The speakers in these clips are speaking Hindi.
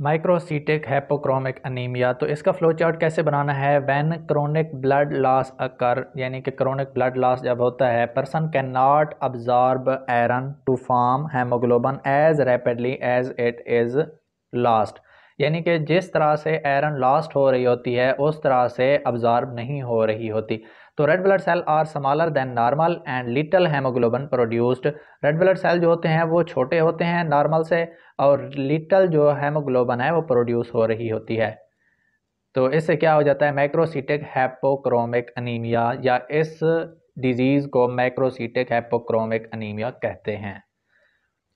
माइक्रोसीटिक हैपोक्रोमिक अनीमिया तो इसका फ्लो चार्ट कैसे बनाना है when chronic blood loss occur यानी कि क्रोनिक ब्लड लॉस जब होता है person can not absorb iron to form haemoglobin as rapidly as it is lost यानी कि जिस तरह से एरन लॉस्ट हो रही होती है उस तरह से अब्जॉर्ब नहीं हो रही होती तो red blood cell are smaller than normal and little haemoglobin produced red blood cell जो होते हैं वो छोटे होते हैं नॉर्मल से और लिटल जो हेमोग्लोबन है वो प्रोड्यूस हो रही होती है तो इससे क्या हो जाता है मैक्रोसीटिक हैपोक्रोमिक अनीमिया या इस डिजीज़ को मैक्रोसीटिक हैपोक्रोमिक अनीमिया कहते हैं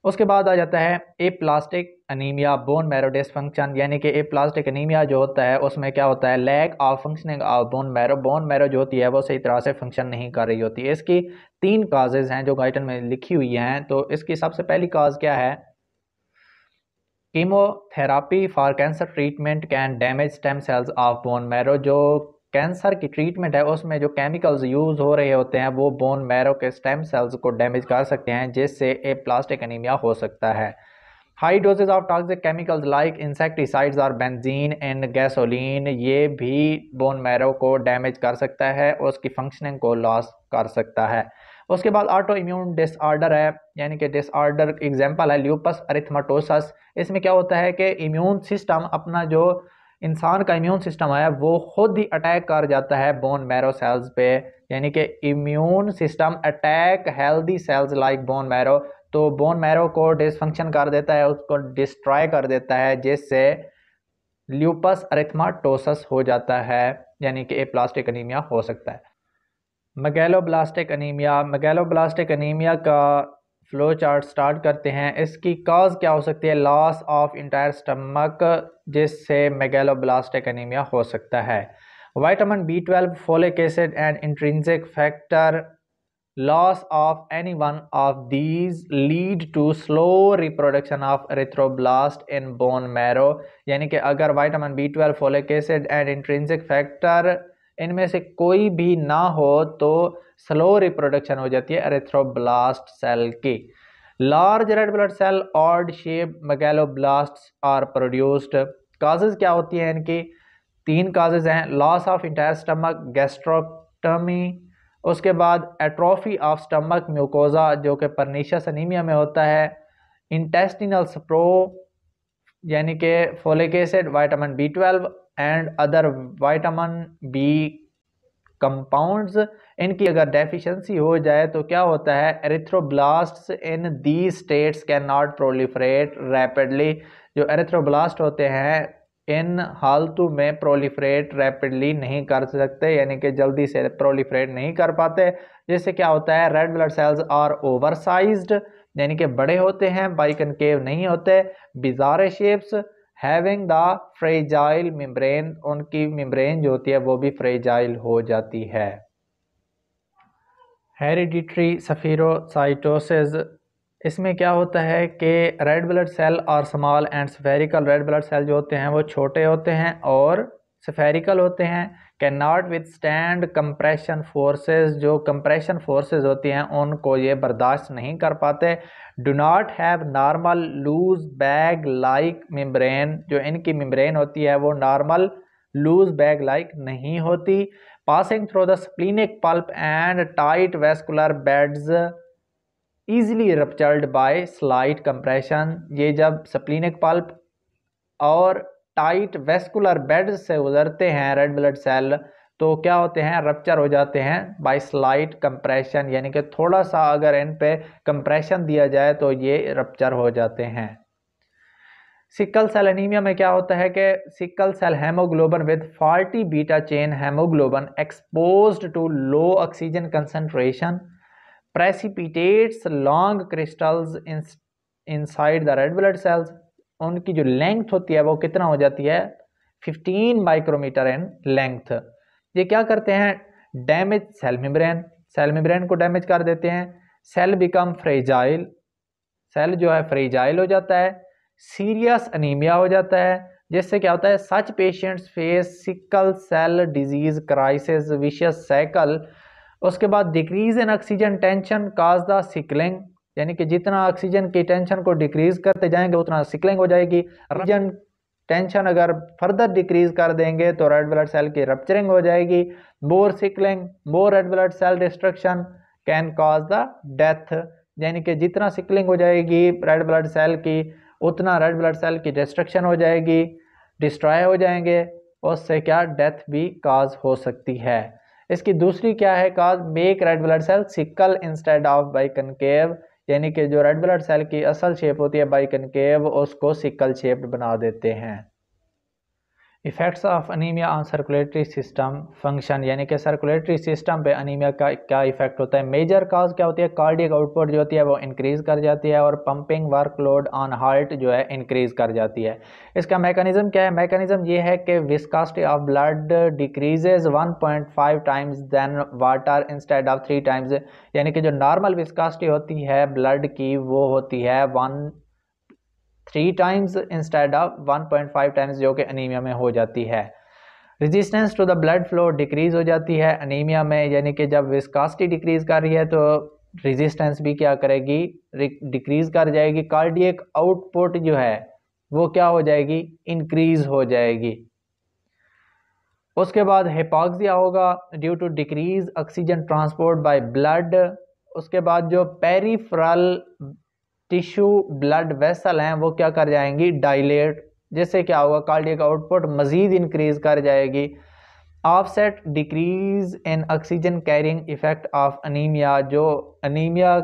उसके बाद आ जाता है aplastic anaemia bone marrow dysfunction यानी कि ए प्लास्टिक अनीमिया जो होता है उसमें क्या होता है lack of functioning of bone marrow bone marrow जो होती है वो सही तरह से फंक्शन नहीं कर रही होती है इसकी तीन काजेज़ हैं जो गाइटन में लिखी हुई हैं तो इसकी सबसे पहली काज क्या है chemotherapy for cancer treatment can damage stem cells of bone marrow जो कैंसर की ट्रीटमेंट है उसमें जो केमिकल्स यूज़ हो रहे होते हैं वो बोन मैरो के स्टेम सेल्स को डैमेज कर सकते हैं जिससे ए प्लास्टिक अनीमिया हो सकता है high doses of toxic chemicals like insecticides और बेंजीन एंड गैसोलीन ये भी बोन मैरो को डैमेज कर सकता है और उसकी फंक्शनिंग को लॉस कर सकता है उसके बाद ऑटो इम्यून डिसऑर्डर है यानी कि डिसऑर्डर एग्जांपल है ल्यूपस अरिथमाटोसस इसमें क्या होता है कि इम्यून सिस्टम अपना जो इंसान का इम्यून सिस्टम है वो खुद ही अटैक कर जाता है बोन मैरो सेल्स पे यानी कि immune system attack healthy cells like bone marrow तो बोन मैरो को डिसफंक्शन कर देता है उसको डिस्ट्रॉय कर देता है जिससे ल्यूपस अरिथमाटोसस हो जाता है यानी कि ए प्लास्टिक अनीमिया हो सकता है मगैलोब्लास्टिक अनिमिया मगैलोब्लास्टिक अनीमिया का फ्लो चार्ट स्टार्ट करते हैं इसकी काज क्या हो सकती है लॉस ऑफ इंटायर स्टमक जिससे मेगेलोब्लास्टिक एनीमिया हो सकता है vitamin B twelve folic acid and intrinsic factor loss of any one of these lead to slow reproduction of erythroblast in bone marrow यानी कि अगर vitamin B twelve folic acid and intrinsic factor इनमें से कोई भी ना हो तो स्लो रिप्रोडक्शन हो जाती है एरेथ्रोब्लास्ट सेल की large red blood cell odd shape blast are produced causes क्या होती हैं इनकी तीन काजेज हैं loss of entire stomach gastrectomy उसके बाद एट्रोफी ऑफ स्टमक म्यूकोजा जो कि परनीशा सनीमिया में होता है इंटेस्टिनल स्प्रो यानी कि folic acid vitamin B twelve and other vitamin B compounds इनकी अगर डेफिशिएंसी हो जाए तो क्या होता है erythroblast in the states can not proliferate rapidly जो एरिथ्रोब्लास्ट होते हैं इन हालतों में प्रोलीफरेट रैपिडली नहीं कर सकते यानी कि जल्दी से प्रोलीफरेट नहीं कर पाते जिससे क्या होता है red blood cells are oversized यानी कि बड़े होते हैं बाइकनकेव नहीं होते bizarre shapes having the fragile membrane उनकी मिम्ब्रेन जो होती है वो भी फ्रेजाइल हो जाती है हेरिडिट्री सफ़ीरोसाइटोसिस इसमें क्या होता है कि रेड ब्लड सेल और small and spherical red blood cell जो होते हैं वो छोटे होते हैं और सफेरिकल होते हैं can not withstand compression forces जो कंप्रेशन फोर्सेज होती हैं उनको ये बर्दाश्त नहीं कर पाते do not have normal loose bag like membrane जो इनकी मेम्ब्रेन होती है वो नॉर्मल लूज बैग लाइक नहीं होती passing through the splenic pulp and tight vascular beds easily ruptured by slight compression ये जब स्प्लिनिक पल्प और टाइट वेस्कुलर बेड से गुजरते हैं रेड ब्लड सेल तो क्या होते हैं रप्चर हो जाते हैं बाई स्लाइट कंप्रेशन यानी कि थोड़ा सा अगर इन पे कंप्रेशन दिया जाए तो ये रप्चर हो जाते हैं सिकल सेल एनीमिया में क्या होता है कि sickle cell haemoglobin with faulty beta chain haemoglobin exposed to low oxygen concentration precipitates long crystals in inside the red blood cells उनकी जो लेंथ होती है वो कितना हो जाती है 15 माइक्रोमीटर इन लेंथ ये क्या करते हैं damage cell membrane cell membrane को डैमेज कर देते हैं सेल बिकम फ्रेजाइल सेल जो है फ्रेजाइल हो जाता है सीरियस अनिमिया हो जाता है जिससे क्या होता है such patients face sickle cell disease crisis vicious cycle उसके बाद decrease in oxygen tension cause the sickling यानी कि जितना ऑक्सीजन की टेंशन को डिक्रीज़ करते जाएंगे उतना सिकलिंग हो जाएगी ऑक्सीजन टेंशन अगर फर्दर डिक्रीज़ कर देंगे तो रेड ब्लड सेल की रपचरिंग हो जाएगी more sickling more red blood cell destruction can cause the death यानी कि जितना सिकलिंग हो जाएगी रेड ब्लड सेल की उतना रेड ब्लड सेल की डिस्ट्रक्शन हो जाएगी डिस्ट्रॉय हो जाएंगे उससे क्या डेथ भी काज हो सकती है इसकी दूसरी क्या है cause make red blood cell sickle instead of biconcave यानी कि जो रेड ब्लड सेल की असल शेप होती है के वो उसको सिकल शेप बना देते हैं effects of anaemia on circulatory system function यानी कि सर्कुलेटरी सिस्टम पे अनीमिया का क्या इफेक्ट होता है मेजर काज क्या होती है कार्डियक आउटपुट जो होती है वो इंक्रीज़ कर जाती है और पंपिंग वर्कलोड ऑन हार्ट जो है इंक्रीज़ कर जाती है इसका मेकनिज़म क्या है मेकनिज़म ये है कि viscosity of blood decreases 1.5 times than water instead of three times यानी कि जो नॉर्मल विस्कास्टी होती है ब्लड की वो होती है one three times instead of one point five times जो कि अनीमिया में हो जाती है resistance to the blood flow decrease हो जाती है अनीमिया में यानी कि जब विस्कासिटी डिक्रीज़ कर रही है तो रेजिस्टेंस भी क्या करेगी डिक्रीज़ कर जाएगी कार्डियक आउटपुट जो है वो क्या हो जाएगी इंक्रीज़ हो जाएगी उसके बाद हिपॉक्सिया होगा due to decrease oxygen transport by blood उसके बाद जो पेरीफ्रल टिश्यू ब्लड वेसल हैं वो क्या कर जाएंगी डाइलेट जिससे क्या होगा कार्डियक आउटपुट मज़ीद इंक्रीज़ कर जाएगी offset decrease in oxygen carrying effect of anaemia जो अनीमिया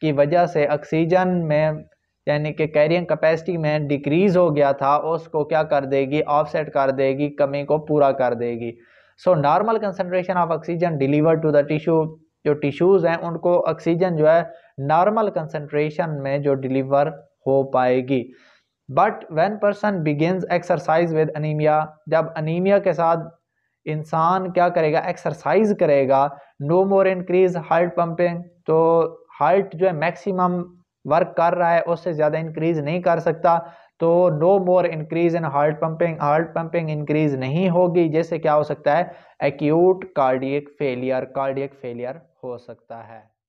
की वजह से ऑक्सीजन में यानी कि कैरियंग कैपेसिटी में डिक्रीज़ हो गया था उसको क्या कर देगी ऑफसेट कर देगी कमी को पूरा कर देगी so normal concentration of oxygen deliver to the tissue जो टिश्यूज़ हैं उनको ऑक्सीजन जो है नॉर्मल कंसनट्रेशन में जो डिलीवर हो पाएगी but one person begins exercise with anaemia जब अनिमिया के साथ इंसान क्या करेगा एक्सरसाइज करेगा no more increase heart pumping तो हार्ट जो है मैक्सिमम वर्क कर रहा है उससे ज़्यादा इंक्रीज नहीं कर सकता तो no more increase in heart pumping heart pumping increase नहीं होगी जैसे क्या हो सकता है acute cardiac failure cardiac failure हो सकता है